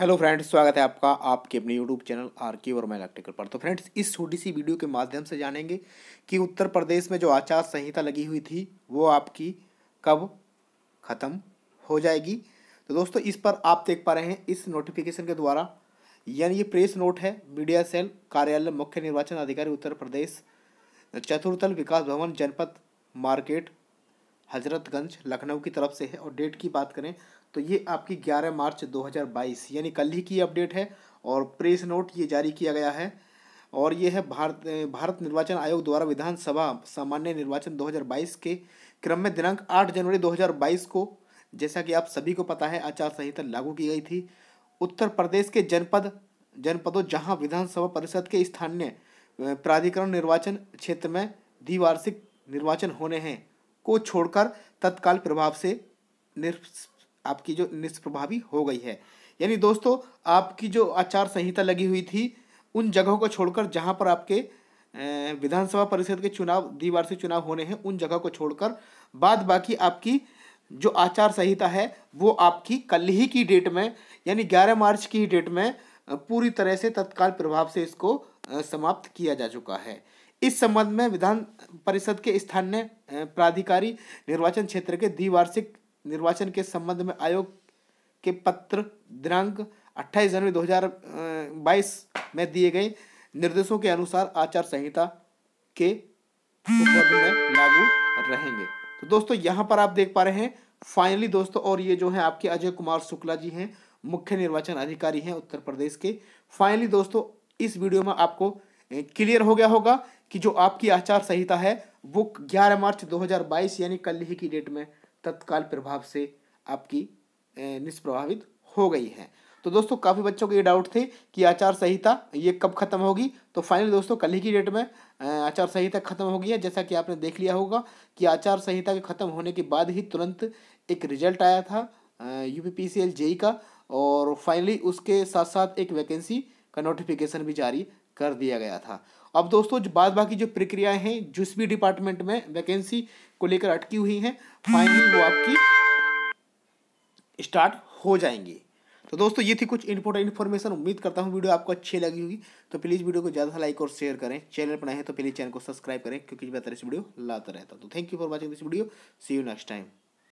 hello friends स्वागत है आपका आपके अपने यूट्यूब चैनल आर के वर्मा इलेक्ट्रिकल पर तो फ्रेंड्स इस छोटी सी वीडियो के माध्यम से जानेंगे कि उत्तर प्रदेश में जो आचार संहिता लगी हुई थी वो आपकी कब ख़त्म हो जाएगी तो दोस्तों इस पर आप देख पा रहे हैं इस नोटिफिकेशन के द्वारा यानी ये प्रेस नोट है मीडिया सेल कार्यालय मुख्य निर्वाचन अधिकारी उत्तर प्रदेश चतुर्थल विकास भवन जनपद मार्केट हज़रतगंज लखनऊ की तरफ से है और डेट की बात करें तो ये आपकी 11 मार्च 2022 यानी कल ही की अपडेट है और प्रेस नोट ये जारी किया गया है और ये है भारत भारत निर्वाचन आयोग द्वारा विधानसभा सामान्य निर्वाचन 2022 के क्रम में दिनांक 8 जनवरी 2022 को जैसा कि आप सभी को पता है आचार संहिता लागू की गई थी उत्तर प्रदेश के जनपद जनपदों जहाँ विधानसभा परिषद के स्थानीय प्राधिकरण निर्वाचन क्षेत्र में द्विवार्षिक निर्वाचन होने हैं को छोड़कर तत्काल प्रभाव से निष्प आपकी जो निष्प्रभावी हो गई है यानी दोस्तों आपकी जो आचार संहिता लगी हुई थी उन जगहों को छोड़कर जहाँ पर आपके विधानसभा परिषद के चुनाव द्विवार्षिक चुनाव होने हैं उन जगह को छोड़कर बाद बाकी आपकी जो आचार संहिता है वो आपकी कल ही की डेट में यानी ग्यारह मार्च की डेट में पूरी तरह से तत्काल प्रभाव से इसको समाप्त किया जा चुका है इस संबंध में विधान परिषद के स्थानीय प्राधिकारी निर्वाचन क्षेत्र के द्विवार्षिक निर्वाचन के संबंध में आयोग के पत्र दिनांक 28 जनवरी 2022 में दिए गए निर्देशों के अनुसार आचार संहिता के में लागू रहेंगे तो दोस्तों यहाँ पर आप देख पा रहे हैं फाइनली दोस्तों और ये जो है आपके अजय कुमार शुक्ला जी हैं मुख्य निर्वाचन अधिकारी हैं उत्तर प्रदेश के फाइनली दोस्तों इस वीडियो में आपको क्लियर हो गया होगा कि जो आपकी आचार संहिता है वो 11 मार्च 2022 यानी कल ही की डेट में तत्काल प्रभाव से आपकी निष्प्रभावित हो गई है तो दोस्तों काफ़ी बच्चों के ये डाउट थे कि आचार संहिता ये कब खत्म होगी तो फाइनली दोस्तों कल ही की डेट में आचार संहिता खत्म हो गई है जैसा कि आपने देख लिया होगा कि आचार संहिता के खत्म होने के बाद ही तुरंत एक रिजल्ट आया था यू पी जेई का और फाइनली उसके साथ साथ एक वैकेंसी का नोटिफिकेशन भी जारी कर दिया गया था अब दोस्तों जो बाद बाकी जो प्रक्रियाएं हैं जिस भी डिपार्टमेंट में वैकेंसी को लेकर अटकी हुई हैं फाइनली वो आपकी स्टार्ट हो जाएंगी तो दोस्तों ये थी कुछ इंपॉर्टेंट इन्फॉर्मेशन उम्मीद करता हूँ वीडियो आपको अच्छी लगी होगी तो प्लीज़ वीडियो को ज़्यादा लाइक और शेयर करें चैनल बनाए तो प्लीज़ चैनल को सब्सक्राइब करें क्योंकि मैं तरह से वीडियो लाता रहता हूँ तो thank you for watching this video see you next time